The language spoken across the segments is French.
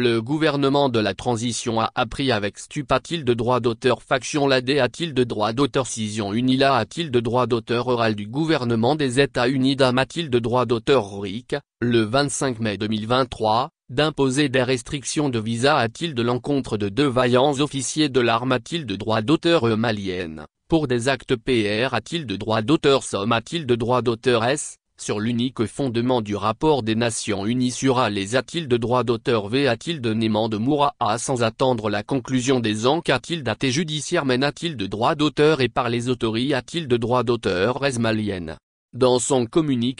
Le gouvernement de la transition a appris avec stup a-t-il de droit d'auteur faction l'AD a-t-il de droit d'auteur scission UNILA a-t-il de droit d'auteur oral du gouvernement des États-Unis DAM t il de droit d'auteur RIC, le 25 mai 2023, d'imposer des restrictions de visa a-t-il de l'encontre de deux vaillants officiers de l'arme a-t-il de droit d'auteur malienne, pour des actes PR a-t-il de droit d'auteur somme a-t-il de droit d'auteur S, sur l'unique fondement du rapport des Nations Unies sur a les a-t-il de droit d'auteur v a-t-il de Néman de a sans attendre la conclusion des enquêtes a-t-il d'athée judiciaire mène a-t-il de droit d'auteur et par les autorités a-t-il de droit d'auteur resmalienne dans son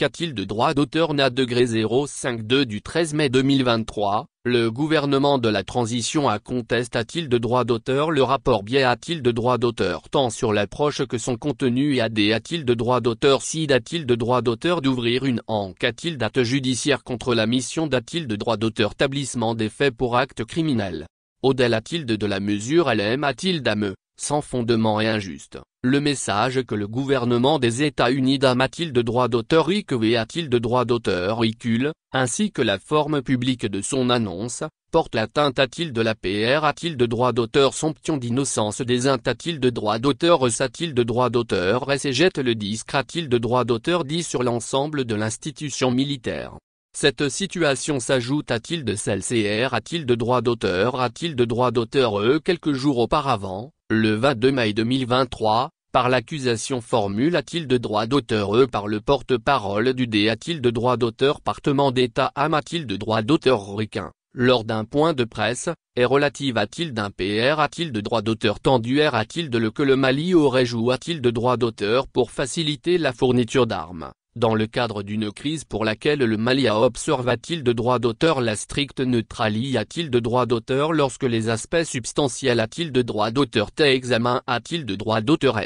At-il de droit d'auteur na degré 052 du 13 mai 2023, le gouvernement de la transition a conteste-t-il de droit d'auteur le rapport biais a-t-il de droit d'auteur tant sur l'approche que son contenu et AD a-t-il de droit d'auteur si a-t-il de droit d'auteur d'ouvrir une enquête il date judiciaire contre la mission d'a-t-il de droit d'auteur tablissement des faits pour acte criminel. Odel a-t-il de, de la mesure LM a-t-il d'AME sans fondement et injuste. Le message que le gouvernement des États-Unis dame t il de droit d'auteur et a-t-il de droit d'auteur icule, ainsi que la forme publique de son annonce, porte l'atteinte a-t-il de la PR a-t-il de droit d'auteur somption d'innocence désint a-t-il de droit d'auteur sa t il de droit d'auteur et jette le disque a-t-il de droit d'auteur dit sur l'ensemble de l'institution militaire. Cette situation s'ajoute a t il de celle CR a-t-il de droit d'auteur a-t-il de droit d'auteur eux quelques jours auparavant, le 22 mai 2023, par l'accusation formule a-t-il de droit d'auteur E par le porte-parole du D a-t-il de droit d'auteur Partement d'État a-t-il de droit d'auteur requin lors d'un point de presse, est relative a-t-il d'un PR a-t-il de droit d'auteur tendu R a-t-il de le que le Mali aurait joué a-t-il de droit d'auteur pour faciliter la fourniture d'armes dans le cadre d'une crise pour laquelle le Mali a observa-t-il de droit d'auteur la stricte neutralie a-t-il de droit d'auteur lorsque les aspects substantiels a-t-il de droit d'auteur T examen a-t-il de droit d'auteur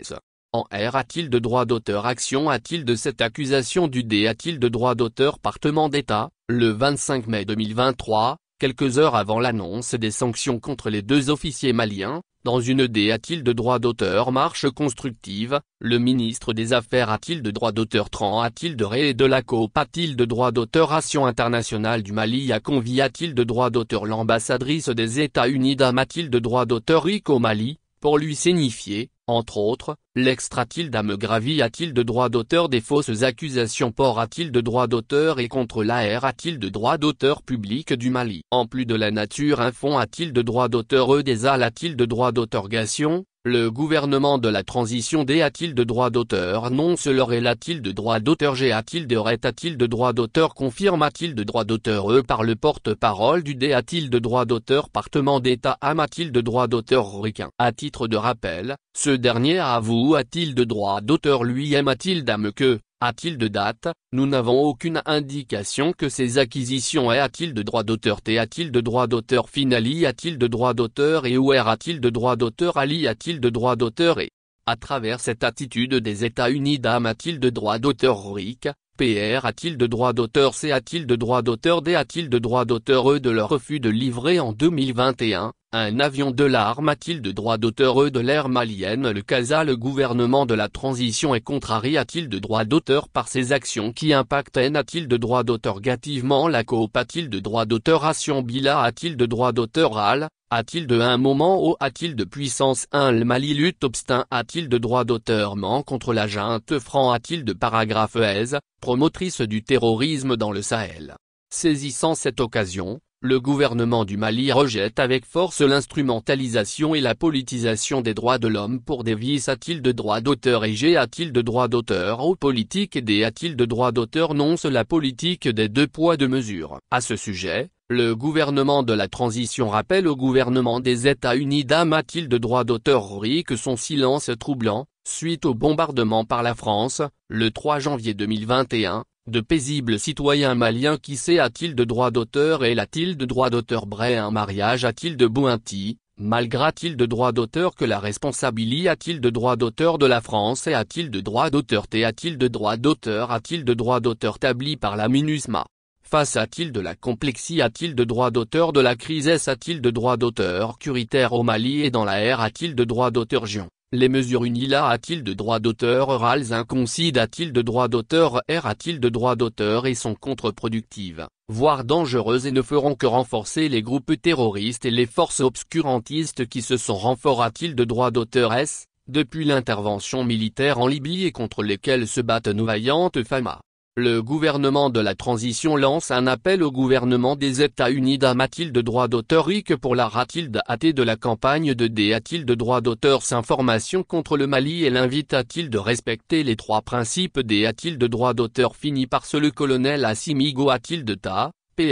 en R a-t-il de droit d'auteur Action a-t-il de cette accusation du D a-t-il de droit d'auteur Partement d'État, le 25 mai 2023, quelques heures avant l'annonce des sanctions contre les deux officiers maliens, dans une a t il de droit d'auteur marche constructive, le ministre des Affaires a-t-il de droit d'auteur Tran a-t-il de Ré et de la Coop a-t-il de droit d'auteur Action internationale du Mali a convié a-t-il de droit d'auteur L'ambassadrice des États-Unis dame a-t-il de droit d'auteur au Mali, pour lui signifier, entre autres, lextra il d'âme gravit a-t-il de droit d'auteur des fausses accusations port a-t-il de droit d'auteur et contre l'AR a-t-il de droit d'auteur public du Mali En plus de la nature un fond a-t-il de droit d'auteur e des a-t-il de droit d'autorgation le gouvernement de la transition D a-t-il de droit d'auteur Non cela la t il de droit d'auteur G a-t-il de RET a-t-il de droit d'auteur Confirme a-t-il de droit d'auteur E par le porte-parole du D a-t-il de droit d'auteur Partement d'État a-t-il de droit d'auteur Riquin À titre de rappel, ce dernier avoue a-t-il de droit d'auteur lui a a-t-il d'âme que, a-t-il de date, nous n'avons aucune indication que ces acquisitions aient a-t-il de droit d'auteur T a-t-il de droit d'auteur Finali a-t-il de droit d'auteur et OR a-t-il de droit d'auteur Ali a-t-il de droit d'auteur et à travers cette attitude des États-Unis d'âme a-t-il de droit d'auteur RIC, PR a-t-il de droit d'auteur C a-t-il de droit d'auteur D a-t-il de droit d'auteur E de leur refus de livrer en 2021, un avion de l'arme-a-t-il de droit d'auteur E de l'ère malienne Le CASA Le gouvernement de la transition est contrarié a-t-il de droit d'auteur par ses actions qui impactent N a-t-il de droit d'auteur Gativement la coop a-t-il de droit d'auteur Ration Bila a-t-il de droit d'auteur Al a-t-il de un moment haut a-t-il de puissance 1 Le Mali lutte obstin a-t-il de droit d'auteur ment contre la junte franc a-t-il de paragraphe aise, promotrice du terrorisme dans le Sahel Saisissant cette occasion, le gouvernement du Mali rejette avec force l'instrumentalisation et la politisation des droits de l'homme pour des a t il de droit d'auteur et à-t-il de droit d'auteur aux politiques et des a-t-il de droits d'auteur nonce la politique des deux poids deux mesures. À ce sujet, le gouvernement de la transition rappelle au gouvernement des États-Unis à-t-il de droit d'auteur que son silence troublant, suite au bombardement par la France, le 3 janvier 2021, de paisibles citoyens maliens qui sait a-t-il de droit d'auteur et l'a-t-il de droit d'auteur Bray un mariage a-t-il de bointi malgré-t-il de droit d'auteur que la responsabilité a-t-il de droit d'auteur de la France et a-t-il de droit d'auteur et a-t-il de droit d'auteur a-t-il de droit d'auteur établi par la MINUSMA Face a-t-il de la complexie a-t-il de droit d'auteur de la crise S a-t-il de droit d'auteur curitaire au Mali et dans la R a-t-il de droit d'auteur Gion les mesures UNILA a-t-il de droit d'auteur RALS inconcides a-t-il de droit d'auteur R a-t-il de droit d'auteur et sont contre-productives, voire dangereuses et ne feront que renforcer les groupes terroristes et les forces obscurantistes qui se sont renforts a-t-il de droit d'auteur S, depuis l'intervention militaire en Libye et contre lesquelles se battent nos vaillantes FAMA le gouvernement de la transition lance un appel au gouvernement des États-Unis d'Amatilde droit d'auteur IC pour la Ratilde athée de la campagne de d de droit d'auteur s'information contre le Mali et l'invite à-t-il de respecter les trois principes d de droit d'auteur fini par ce le colonel Assimigo de Ta, PR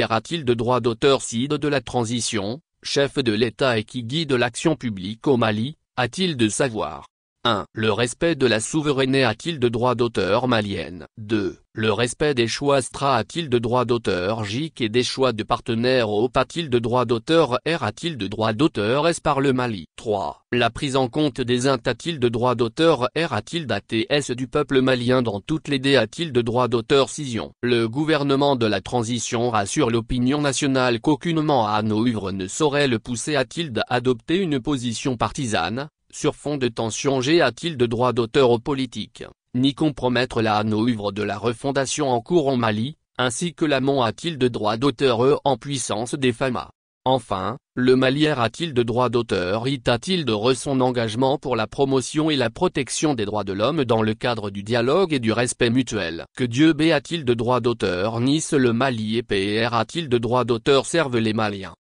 de droit d'auteur side de la transition, chef de l'État et qui guide l'action publique au Mali, a-t-il de savoir. 1. Le respect de la souveraineté a-t-il de droit d'auteur malienne 2. Le respect des choix strat a-t-il de droit d'auteur JIC et des choix de partenaires OP a-t-il de droit d'auteur R a-t-il de droit d'auteur S par le Mali 3. La prise en compte des intat a-t-il de droit d'auteur R a-t-il d'ATS du peuple malien dans toutes les D a-t-il de droit d'auteur Cision Le gouvernement de la transition rassure l'opinion nationale qu'aucunement à nos œuvres ne saurait le pousser a-t-il d'adopter une position partisane sur fond de tension a-t-il de droit d'auteur aux politiques, ni compromettre la hanouvre de la refondation en cours en Mali, ainsi que l'amont a-t-il de droit d'auteur E en puissance des FAMA. Enfin, le Malière a-t-il de droit d'auteur IT a-t-il de re son engagement pour la promotion et la protection des droits de l'homme dans le cadre du dialogue et du respect mutuel Que Dieu B a-t-il de droit d'auteur Nice le Mali et PR a-t-il de droit d'auteur servent les Maliens